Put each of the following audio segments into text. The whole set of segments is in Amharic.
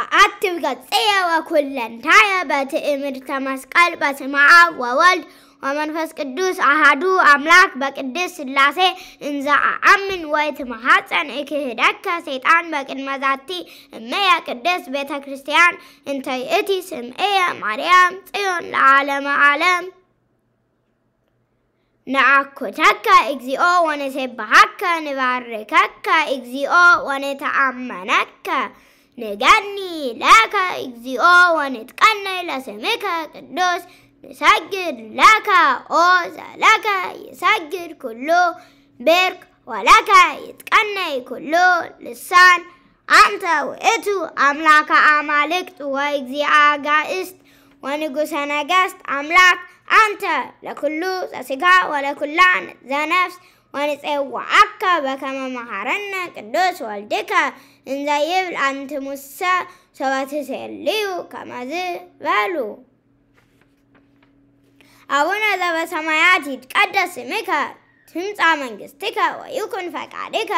አአትብ ገጽየ ወኩለንታየ በትእምርተ መስቀል በስመ አብ ወወልድ ወመንፈስ ቅዱስ አሃዱ አምላክ በቅድስ ስላሴ እንዘ አአምን ወይትመሐፀን እክህደከ ሰይጣን በቅድመ ዛቲ እመየ ቅድስት ቤተ ክርስቲያን እንተ ይእቲ ስምዕየ ማርያም ጽዮን ለዓለመ ዓለም ነአኩተከ እግዚኦ ወነሴብሐከ ንባርከከ እግዚኦ ወነተአመነከ نغني لك او ونتقنى إلى سمك قدوس نسجد او أوزا لك يسجد كله برك ولك يتقنى كله لسان أنت وإتو أملاك أمالكت وإجزئا جائست ونقوس نجست أملاك أنت لكل سسكا ولكل ذا نفس አካ በከመ መሐረነ ቅዱስ ወልድከ እንዘ ይብል አንትሙሰ ሰበትሴልዩ ከመዝ በሉ አቡነ ዘበሰማያት ይትቀደስ ስምከ ትምጻእ መንግሥትከ ወይኩን ፈቃድከ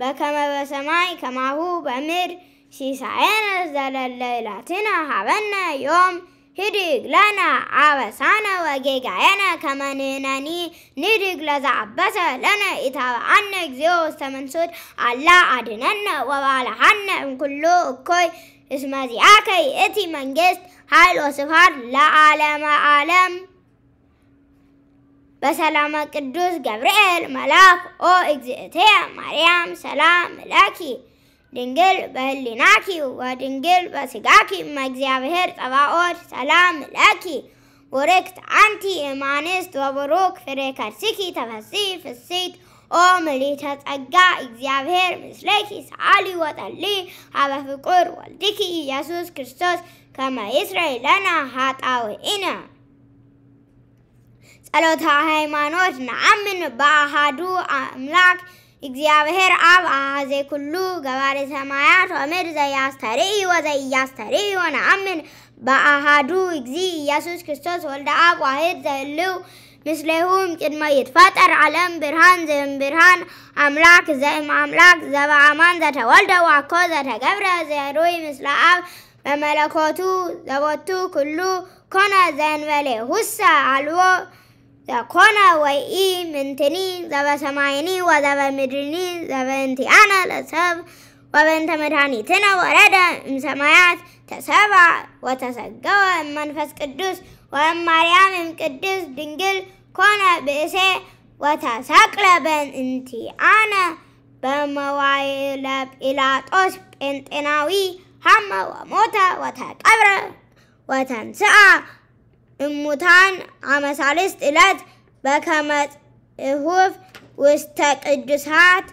በከመ በሰማይ ከማሁ በምድር ሲሳየነ ዘለለ ዕለትነ ሀበነ ዮም ಹಿರಿಗ್ ಲನ ಆವಸಾನ ವಗೆ ಗಾಯನ ಕಮನ ನನಿ ನಿರಿಗ್ ಲዛ አበሰ ለነ ኢታብአነ ዝተመንሱድ አላ አድነነ ወባልሃነ እምኩሉ እኮይ እስመ ዚአከይ እቲ መንግስት ሃይል ወስብሃት ለዓለመ ዓለም በሰላመ ቅዱስ ገብርኤል መልአክ ኦ እግዝእትየ ማርያም ሰላም ላኪ ድንግል በህሊናኪ ወድንግል በስጋኪ መእግዚአብሔር ጸባኦት ሰላም ለኪ ቡርክት አንቲ እማንስት ወቡሩክ ፍሬ ከርሥኪ ተፈሲ ፍሲት ኦ ምልዕተ ጸጋ እግዚአብሔር ምስሌኪ ሰአሊ ወጠሊ ሀበ ፍቁር ወልድኪ ኢየሱስ ክርስቶስ ከመ ይስረይ ለነ ኃጣውኢነ ጸሎተ ሃይማኖት ነአምን በአሐዱ አምላክ እግዚአብሔር አብ አዜ ኩሉ ገባሬ ሰማያት ወምድር ዘያስተርኢ ወዘኢያስተርኢ ወነአምን በአሃዱ እግዚ ኢየሱስ ክርስቶስ ወልደ አብ ዋህድ ዘህልው ምስሌሁም ቅድመ ይትፈጠር ዓለም ብርሃን ዝም ብርሃን አምላክ ዘም አምላክ ዘበአማን ዘተወልደ ዋኮ ዘተገብረ ዘሩይ ምስለ አብ በመለኮቱ ዘቦቱ ኩሉ ኮነ ዘእንበሌ ሁሰ አልዎ ذا كونا وإي من تني ذا سمايني وذا مدرني ذا بنتي أنا لسب وبنت مدهاني تنا ورد مسمايات تسبع وتسجوا منفس قدوس وأم مريم ام قدوس دنجل كونا بإسي وتساقل بن انت أنا بموايل إلى بإلاطوس بنتناوي هم وموت وتكبر وتنسأ እሙታን አመሳልስት ዕለት በከመ ጽሑፍ ውስተ ቅዱሳት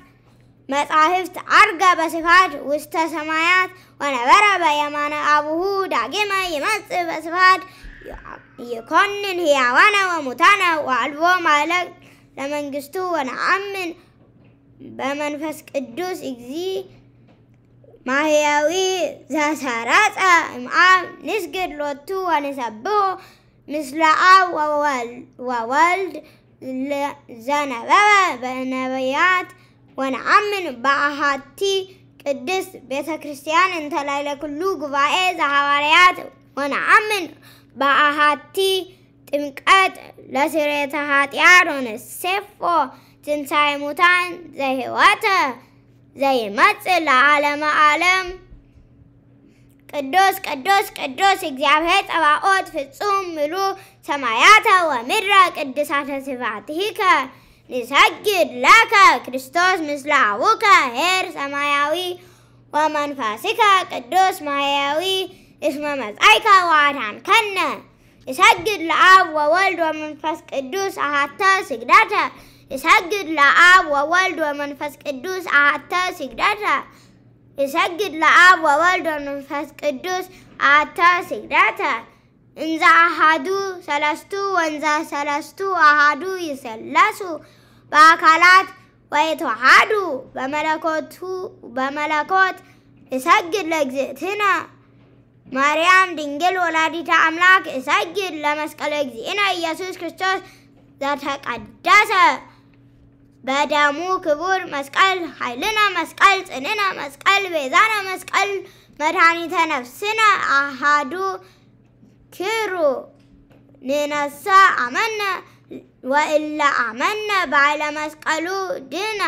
መጻሕፍት ዐርገ በስፋት ውስተ ሰማያት ወነበረ በየማነ አቡሁ ዳግመ ይመጽእ በስፋት ይኮንን ሕያዋነ ወሙታነ ወአልቦ ማእለግ ለመንግሥቱ ወነአምን በመንፈስ ቅዱስ እግዚእ ማሕያዊ ዘሰረጸ እምአብ ንስግድ ሎቱ ወንሰብሖ مثل أو وولد زنا بابا بنا بيات ونعمن بعهاتي قدس بيتا كريستيان انت ليلة كلو قبائي زحواريات ونعمن بعهاتي تمكات لسريتا هاتي عارون السفو تنساي موتان زي هواتا زي متس العالم عالم, عالم. ቅዱስ ቅዱስ ቅዱስ እግዚአብሔር ጸባኦት ፍጹም ምሉ ሰማያተ ወምድረ ቅድሳተ ስብሐቲከ ንሰግድ ለከ ክርስቶስ ምስለ አቡከ ኄር ሰማያዊ ወመንፈስከ ቅዱስ ማያዊ እስመ መጻእከ ወአድኃንከነ እሰግድ ለአብ ወወልድ ወመንፈስ ቅዱስ አሐተ ስግደተ እሰግድ ለአብ ወወልድ ወመንፈስ ቅዱስ አሐተ ስግደተ እሰግድ ለአብ ወወልድ ወመንፈስ ቅዱስ አታ ስግደተ እንዘ አሃዱ ሰለስቱ ወንዘ ሰለስቱ አሃዱ ይሰለሱ በአካላት ወይተዋሃዱ በመለኮቱ በመለኮት እሰግድ ለእግዝእትነ ማርያም ድንግል ወላዲተ አምላክ እሰግድ ለመስቀል እግዚእነ ኢየሱስ ክርስቶስ ዘተቀደሰ በደሙ ክቡር መስቀል ኃይልነ መስቀል ጽንዕነ መስቀል ቤዛነ መስቀል መድኃኒተ ነፍስነ አሃዱ ክሩ ንነሳ አመነ ወእለ አመነ ባዕለ መስቀሉ ድነ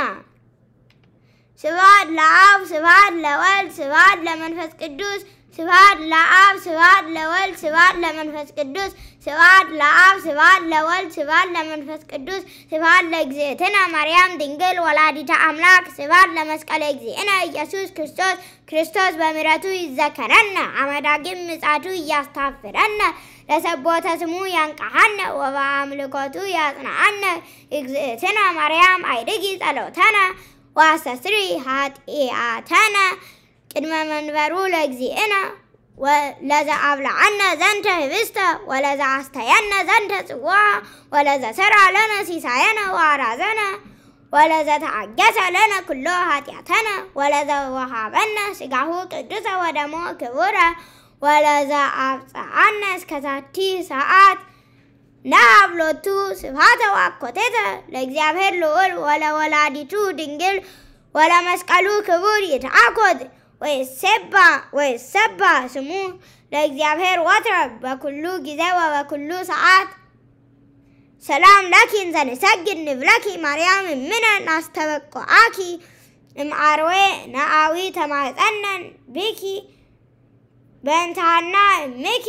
ስብሐት ለአብ ስብሐት ለወልድ ስብሐት ለመንፈስ ቅዱስ ስብሐት ለአብ ስብሐት ለወልድ ስብሐት ለመንፈስ ቅዱስ ስብሐት ለአብ ስብሐት ለወልድ ስብሐት ለመንፈስ ቅዱስ ስብሐት ለእግዝእትነ ማርያም ድንግል ወላዲተ አምላክ ስብሐት ለመስቀለ እግዚእነ ኢየሱስ ክርስቶስ ክርስቶስ በምሕረቱ ይዘከረነ አመዳግም ምጻቱ እያስታፍረነ ለሰቦተ ስሙ ያንቃሃነ ወበአምልኮቱ ያጽናአነ እግዝእትነ ማርያም አይድጊ ጸሎተነ وعسسري هات اي اتانا آه، كدما منبرو لجزئنا ولذا أبلع عنا زنتا هبستا ولذا عستينا زنتا سواعا ولذا سرع لنا سيساينا وعرازنا ولذا تعجس لنا كلها هاتياتنا ولذا وحابنا سجعه قدسا ودموا كبورا ولذا أبسعنا سكتاتي ساعات ናብሎቱ ስብሃተ ወኮቴተ ለእግዚአብሔር ልዑል ወለወላዲቱ ድንግል ወለመስቀሉ ክቡር ይትአኮት ወይሰባ ወይሰባ ስሙ ለእግዚአብሔር ወትረ በኩሉ ጊዜ ወበኩሉ ሰዓት። ሰላም ለኪ እንዘንሰግድ ንብለኪ ማርያም እምነ ናስተበቆአኪ እምአርዌ ነአዊ ተማጸነን ቢኪ በእንታና እምኪ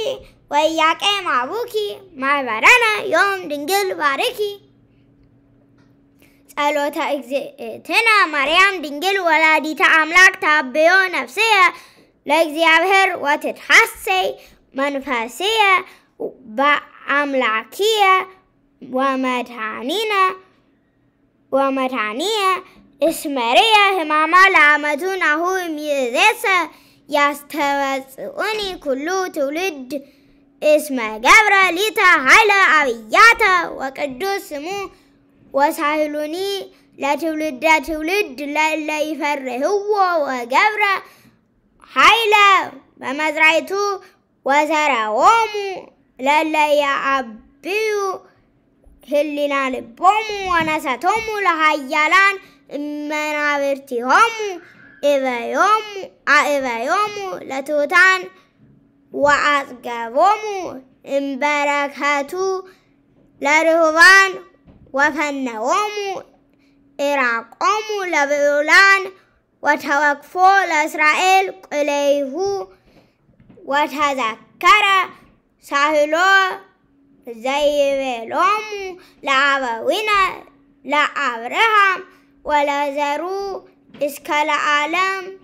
ወያቄ ማቡኪ ማይበረነ ዮም ድንግል ባርኪ ጸሎተ እግዝእትነ ማርያም ድንግል ወላዲተ አምላክ ታብዮ ነፍስየ ለእግዚአብሔር ወትትሐሰይ መንፈስየ በአምላኪየ ወመድኃኒነ ወመድኃኒየ እስመርየ ህማማ ለአመቱ ናሁ እምይእዜሰ ያስተዋጽኡኒ ኩሉ ትውልድ እስመ ገብረ ሊተ ኃይለ አብያተ ወቅዱስ ስሙ ወሳህሉኒ ለትውልደ ትውልድ ለይፈርህዎ ወገብረ ኃይለ በመዝራይቱ ወዘረዎሙ ለለየአብዩ ህሊና ልቦሙ ወነሰቶሙ ለሃያላን መናብርቲሆሙ إبرايوم إبرايوم آه، لتوتان وأسقروم إمبركاتو لرهوان وفنومو إراقومو لبيولان وتوقفو لإسرائيل إليه وتذكر زي زيبلوم لعبوين لأبرهام زرو اسكال عالم